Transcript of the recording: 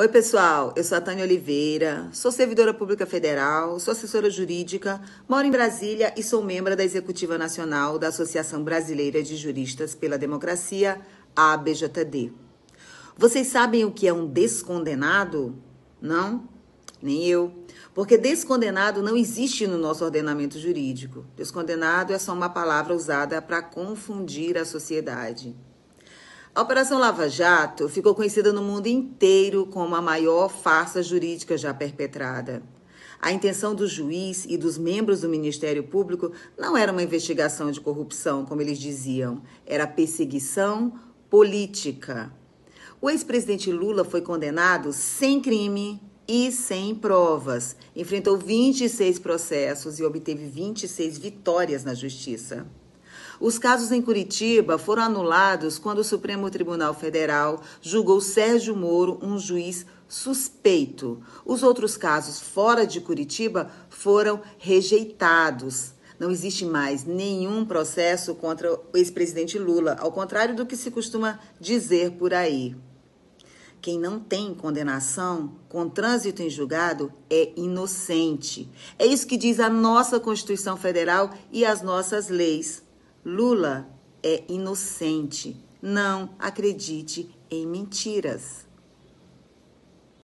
Oi, pessoal. Eu sou a Tânia Oliveira, sou servidora pública federal, sou assessora jurídica, moro em Brasília e sou membro da Executiva Nacional da Associação Brasileira de Juristas pela Democracia, ABJD. Vocês sabem o que é um descondenado? Não? Nem eu. Porque descondenado não existe no nosso ordenamento jurídico. Descondenado é só uma palavra usada para confundir a sociedade. A Operação Lava Jato ficou conhecida no mundo inteiro como a maior farsa jurídica já perpetrada. A intenção do juiz e dos membros do Ministério Público não era uma investigação de corrupção, como eles diziam, era perseguição política. O ex-presidente Lula foi condenado sem crime e sem provas. Enfrentou 26 processos e obteve 26 vitórias na justiça. Os casos em Curitiba foram anulados quando o Supremo Tribunal Federal julgou Sérgio Moro um juiz suspeito. Os outros casos fora de Curitiba foram rejeitados. Não existe mais nenhum processo contra o ex-presidente Lula, ao contrário do que se costuma dizer por aí. Quem não tem condenação com trânsito em julgado é inocente. É isso que diz a nossa Constituição Federal e as nossas leis. Lula é inocente. Não acredite em mentiras.